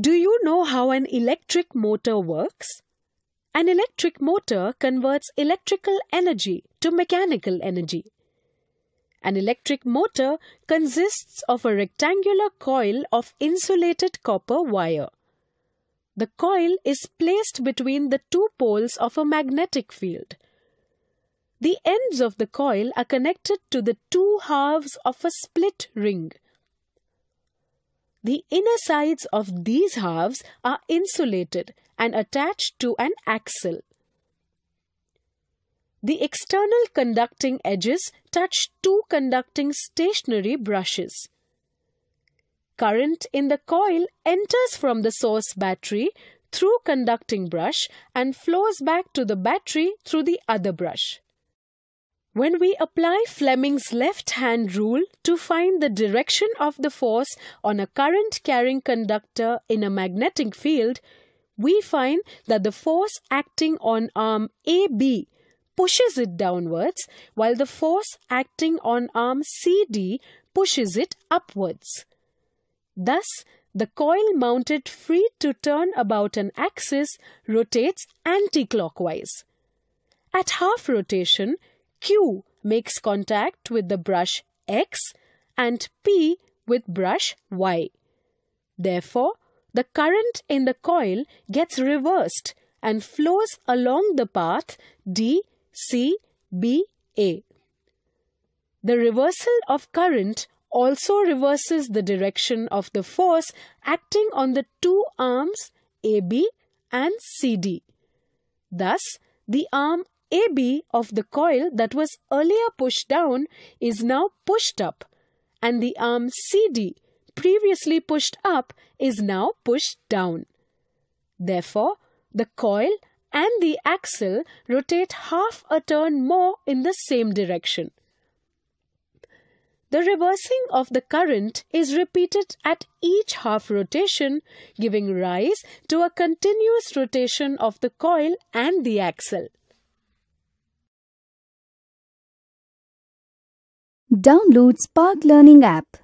Do you know how an electric motor works? An electric motor converts electrical energy to mechanical energy. An electric motor consists of a rectangular coil of insulated copper wire. The coil is placed between the two poles of a magnetic field. The ends of the coil are connected to the two halves of a split ring. The inner sides of these halves are insulated and attached to an axle. The external conducting edges touch two conducting stationary brushes. Current in the coil enters from the source battery through conducting brush and flows back to the battery through the other brush. When we apply Fleming's left-hand rule to find the direction of the force on a current-carrying conductor in a magnetic field, we find that the force acting on arm AB pushes it downwards while the force acting on arm CD pushes it upwards. Thus, the coil mounted free to turn about an axis rotates anticlockwise. At half rotation, Q makes contact with the brush X and P with brush Y. Therefore, the current in the coil gets reversed and flows along the path D, C, B, A. The reversal of current also reverses the direction of the force acting on the two arms AB and CD. Thus, the arm AB of the coil that was earlier pushed down is now pushed up and the arm CD previously pushed up is now pushed down. Therefore, the coil and the axle rotate half a turn more in the same direction. The reversing of the current is repeated at each half rotation, giving rise to a continuous rotation of the coil and the axle. Download Spark Learning app.